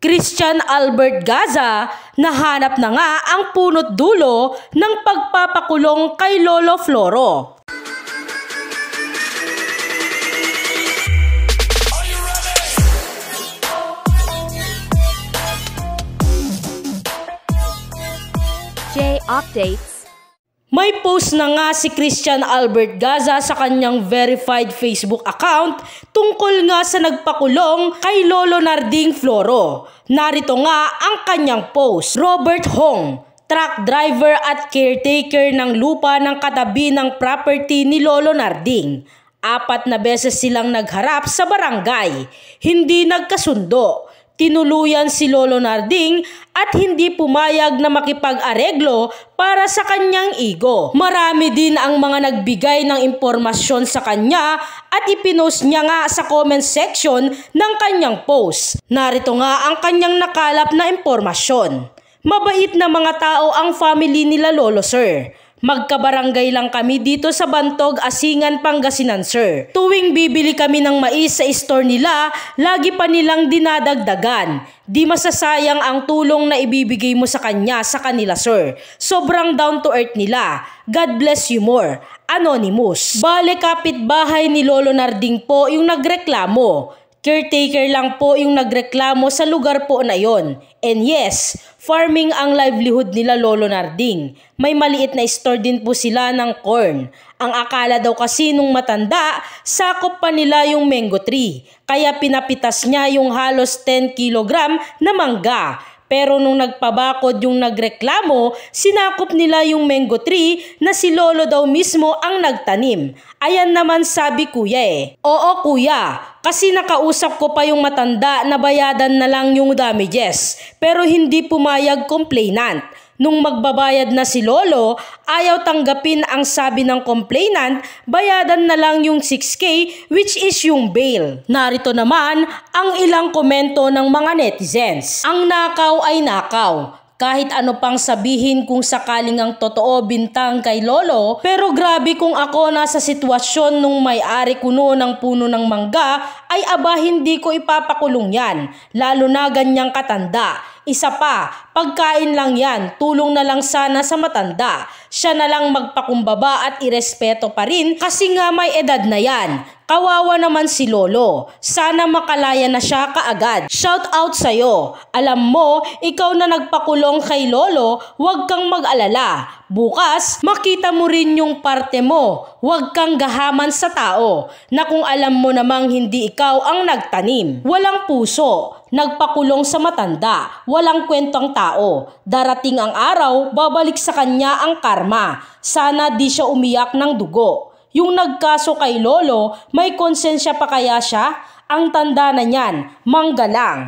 Christian Albert Gaza, nahanap na nga ang punot dulo ng pagpapakulong kay Lolo Floro. J Updates may post na nga si Christian Albert Gaza sa kanyang verified Facebook account tungkol nga sa nagpakulong kay Lolo Narding Floro. Narito nga ang kanyang post. Robert Hong, truck driver at caretaker ng lupa ng katabi ng property ni Lolo Narding. Apat na beses silang nagharap sa barangay, hindi nagkasundo Tinuluyan si Lolo Narding at hindi pumayag na makipag-areglo para sa kanyang ego. Marami din ang mga nagbigay ng impormasyon sa kanya at ipinost niya nga sa comment section ng kanyang post. Narito nga ang kanyang nakalap na impormasyon. Mabait na mga tao ang family nila Lolo Sir. Magkabarangay lang kami dito sa Bantog, Asingan, Pangasinan, sir. Tuwing bibili kami ng mais sa store nila, lagi pa nilang dinadagdagan. Di masasayang ang tulong na ibibigay mo sa kanya sa kanila, sir. Sobrang down to earth nila. God bless you more. Anonymous. Bale kapitbahay ni Lolo Narding po yung nagreklamo. Caretaker lang po yung nagreklamo sa lugar po na yon. And yes, farming ang livelihood nila Lolo Narding. May maliit na store din po sila ng corn. Ang akala daw kasi nung matanda, sakop pa nila yung mango tree. Kaya pinapitas niya yung halos 10 kilogram na mangga. Pero nung nagpabakod yung nagreklamo, sinakop nila yung mango tree na si Lolo daw mismo ang nagtanim. Ayan naman sabi kuya eh. Oo kuya, kasi nakausap ko pa yung matanda na bayadan na lang yung damages pero hindi pumayag complainant. Nung magbabayad na si Lolo, ayaw tanggapin ang sabi ng complainant, bayadan na lang yung 6K which is yung bail. Narito naman ang ilang komento ng mga netizens. Ang nakaw ay nakaw. Kahit ano pang sabihin kung sakaling ang totoo bintang kay Lolo, pero grabe kung ako nasa sitwasyon nung may-ari kuno ng puno ng mangga, ay aba hindi ko ipapakulong yan, lalo na ganyang katanda. Isa pa, pagkain lang yan, tulong na lang sana sa matanda. Siya na lang magpakumbaba at irespeto pa rin kasi nga may edad na yan. Kawawa naman si Lolo. Sana makalaya na siya kaagad. Shout out sa'yo. Alam mo, ikaw na nagpakulong kay Lolo, huwag kang mag-alala. Bukas, makita mo rin yung parte mo. Huwag kang gahaman sa tao na kung alam mo namang hindi ikaw ang nagtanim. Walang puso Nagpakulong sa matanda, walang kwentong tao. Darating ang araw, babalik sa kanya ang karma. Sana di siya umiyak ng dugo. Yung nagkaso kay Lolo, may konsensya pa kaya siya? Ang tanda na niyan, manggalang.